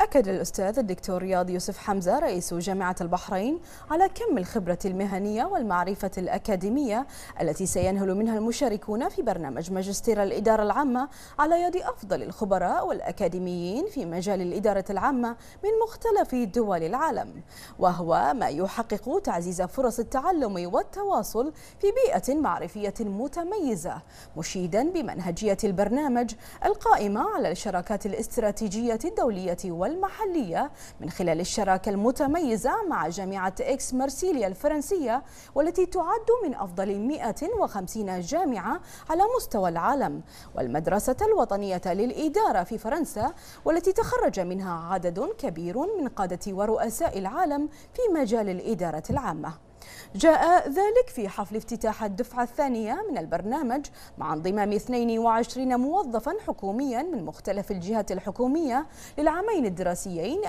أكد الأستاذ الدكتور رياض يوسف حمزة رئيس جامعة البحرين على كم الخبرة المهنية والمعرفة الأكاديمية التي سينهل منها المشاركون في برنامج ماجستير الإدارة العامة على يد أفضل الخبراء والأكاديميين في مجال الإدارة العامة من مختلف دول العالم وهو ما يحقق تعزيز فرص التعلم والتواصل في بيئة معرفية متميزة مشيدا بمنهجية البرنامج القائمة على الشراكات الاستراتيجية الدولية و والمحلية من خلال الشراكة المتميزة مع جامعة إكس مرسيليا الفرنسية والتي تعد من أفضل 150 جامعة على مستوى العالم والمدرسة الوطنية للإدارة في فرنسا والتي تخرج منها عدد كبير من قادة ورؤساء العالم في مجال الإدارة العامة جاء ذلك في حفل افتتاح الدفعة الثانية من البرنامج مع انضمام 22 موظفا حكوميا من مختلف الجهات الحكومية للعامين الدراسيين 2017-2018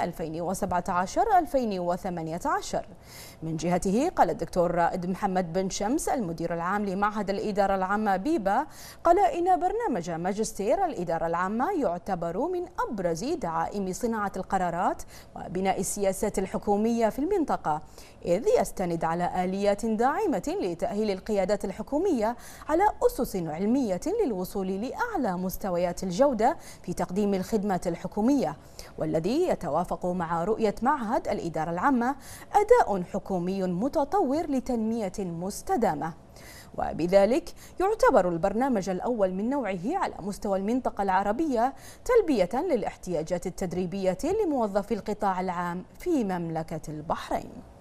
من جهته قال الدكتور رائد محمد بن شمس المدير العام لمعهد الإدارة العامة بيبا قال إن برنامج ماجستير الإدارة العامة يعتبر من أبرز دعائم صناعة القرارات وبناء السياسات الحكومية في المنطقة إذ يستند على آليات داعمة لتأهيل القيادات الحكومية على أسس علمية للوصول لأعلى مستويات الجودة في تقديم الخدمات الحكومية والذي يتوافق مع رؤية معهد الإدارة العامة أداء حكومي متطور لتنمية مستدامة وبذلك يعتبر البرنامج الأول من نوعه على مستوى المنطقة العربية تلبية للاحتياجات التدريبية لموظفي القطاع العام في مملكة البحرين